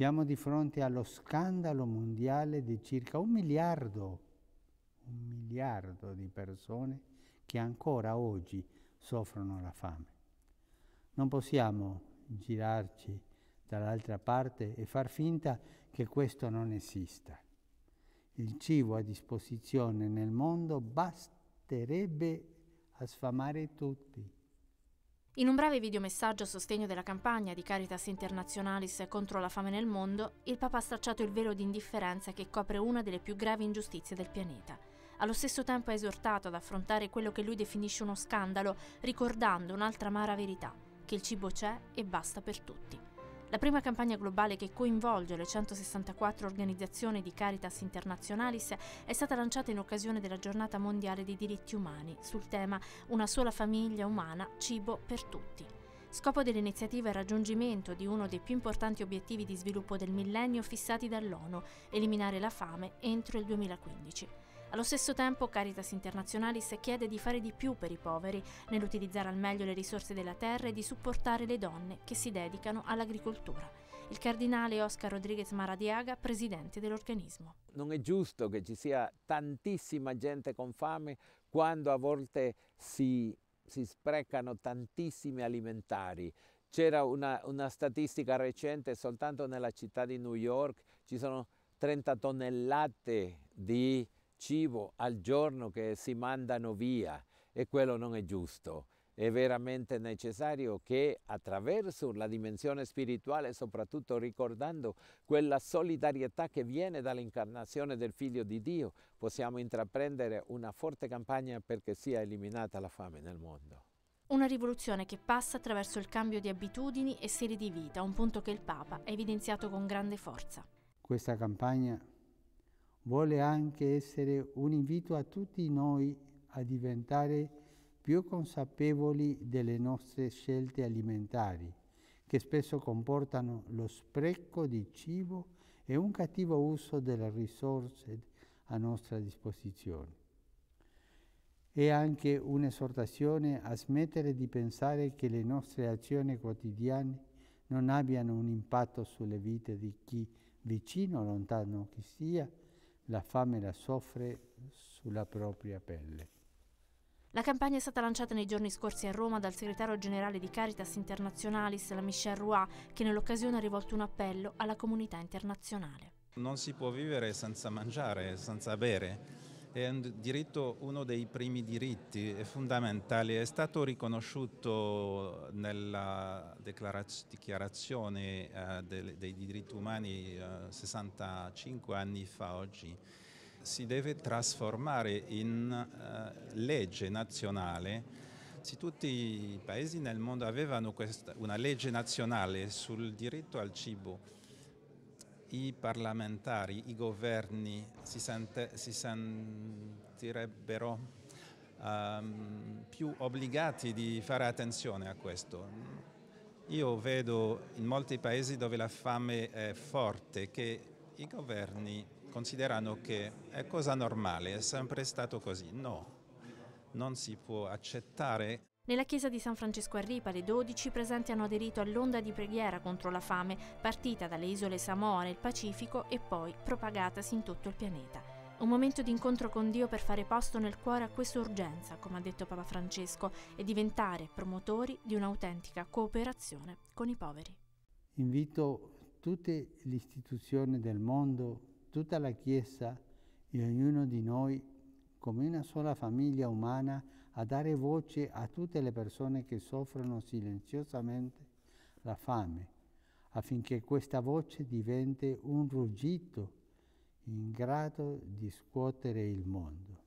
Siamo di fronte allo scandalo mondiale di circa un miliardo, un miliardo di persone che ancora oggi soffrono la fame. Non possiamo girarci dall'altra parte e far finta che questo non esista. Il cibo a disposizione nel mondo basterebbe a sfamare tutti. In un breve videomessaggio a sostegno della campagna di Caritas Internationalis contro la fame nel mondo, il Papa ha stracciato il velo di indifferenza che copre una delle più gravi ingiustizie del pianeta. Allo stesso tempo ha esortato ad affrontare quello che lui definisce uno scandalo, ricordando un'altra amara verità, che il cibo c'è e basta per tutti. La prima campagna globale che coinvolge le 164 organizzazioni di Caritas Internationalis è stata lanciata in occasione della Giornata Mondiale dei Diritti Umani sul tema Una sola famiglia umana, cibo per tutti. Scopo dell'iniziativa è il raggiungimento di uno dei più importanti obiettivi di sviluppo del millennio fissati dall'ONU, eliminare la fame entro il 2015. Allo stesso tempo Caritas Internationalis chiede di fare di più per i poveri, nell'utilizzare al meglio le risorse della terra e di supportare le donne che si dedicano all'agricoltura. Il cardinale Oscar Rodriguez Maradiaga, presidente dell'organismo. Non è giusto che ci sia tantissima gente con fame quando a volte si, si sprecano tantissimi alimentari. C'era una, una statistica recente, soltanto nella città di New York ci sono 30 tonnellate di cibo al giorno che si mandano via e quello non è giusto. È veramente necessario che attraverso la dimensione spirituale, soprattutto ricordando quella solidarietà che viene dall'incarnazione del Figlio di Dio, possiamo intraprendere una forte campagna perché sia eliminata la fame nel mondo. Una rivoluzione che passa attraverso il cambio di abitudini e serie di vita, un punto che il Papa ha evidenziato con grande forza. Questa campagna vuole anche essere un invito a tutti noi a diventare più consapevoli delle nostre scelte alimentari, che spesso comportano lo spreco di cibo e un cattivo uso delle risorse a nostra disposizione. È anche un'esortazione a smettere di pensare che le nostre azioni quotidiane non abbiano un impatto sulle vite di chi, vicino o lontano che sia, la fame la soffre sulla propria pelle. La campagna è stata lanciata nei giorni scorsi a Roma dal segretario generale di Caritas Internationalis, la Michel Roy, che nell'occasione ha rivolto un appello alla comunità internazionale. Non si può vivere senza mangiare, senza bere è un diritto, uno dei primi diritti fondamentali, è stato riconosciuto nella dichiarazione eh, dei, diritti umani eh, 65 anni fa oggi. Si deve trasformare in eh, legge nazionale se tutti i paesi nel mondo avevano questa, una legge nazionale sul diritto al cibo, i parlamentari, i governi si, sente, si sentirebbero um, più obbligati di fare attenzione a questo. Io vedo in molti paesi dove la fame è forte che i governi considerano che è cosa normale, è sempre stato così. No, non si può accettare nella chiesa di San Francesco a le 12 presenti hanno aderito all'onda di preghiera contro la fame partita dalle isole Samoa nel Pacifico e poi propagatasi in tutto il pianeta. Un momento di incontro con Dio per fare posto nel cuore a questa urgenza, come ha detto Papa Francesco, e diventare promotori di un'autentica cooperazione con i poveri. Invito tutte le istituzioni del mondo, tutta la Chiesa e ognuno di noi come una sola famiglia umana, a dare voce a tutte le persone che soffrono silenziosamente la fame, affinché questa voce diventi un ruggito in grado di scuotere il mondo.